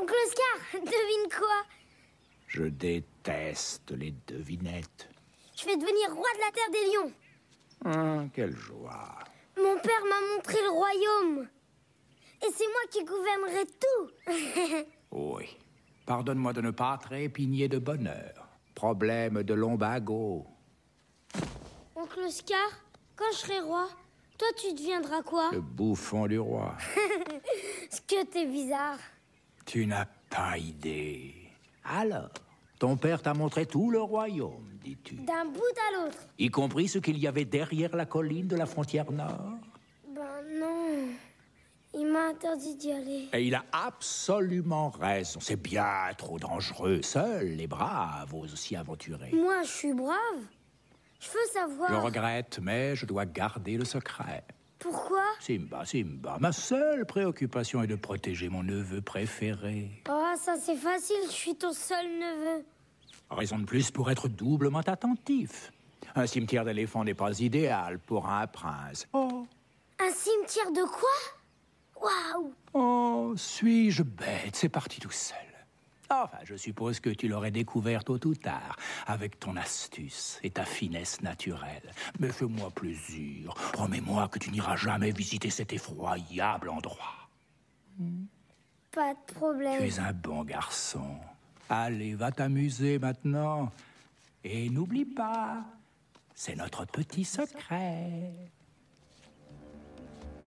Oncle Oscar, devine quoi Je déteste les devinettes. Je vais devenir roi de la Terre des Lions. Hein, quelle joie. Mon père m'a montré le royaume. Et c'est moi qui gouvernerai tout. oui. Pardonne-moi de ne pas trépigner de bonheur. Problème de lombago. Oncle Oscar, quand je serai roi, toi tu deviendras quoi Le bouffon du roi. Ce que t'es bizarre. Tu n'as pas idée. Alors, ton père t'a montré tout le royaume, dis-tu. D'un bout à l'autre. Y compris ce qu'il y avait derrière la colline de la frontière nord Ben non. Il m'a interdit d'y aller. Et il a absolument raison. C'est bien trop dangereux. Seuls les braves osent s'y aventurer. Moi, je suis brave. Je veux savoir. Je regrette, mais je dois garder le secret. Pourquoi Simba, Simba, ma seule préoccupation est de protéger mon neveu préféré. Oh, ça c'est facile, je suis ton seul neveu. Raison de plus pour être doublement attentif. Un cimetière d'éléphants n'est pas idéal pour un prince. Oh Un cimetière de quoi Waouh Oh, suis-je bête C'est parti tout seul. Enfin, je suppose que tu l'aurais découverte tôt ou tard, avec ton astuce et ta finesse naturelle. Mais fais-moi plaisir, promets-moi que tu n'iras jamais visiter cet effroyable endroit. Hmm. Pas de problème. Tu es un bon garçon. Allez, va t'amuser maintenant. Et n'oublie pas, c'est notre petit secret.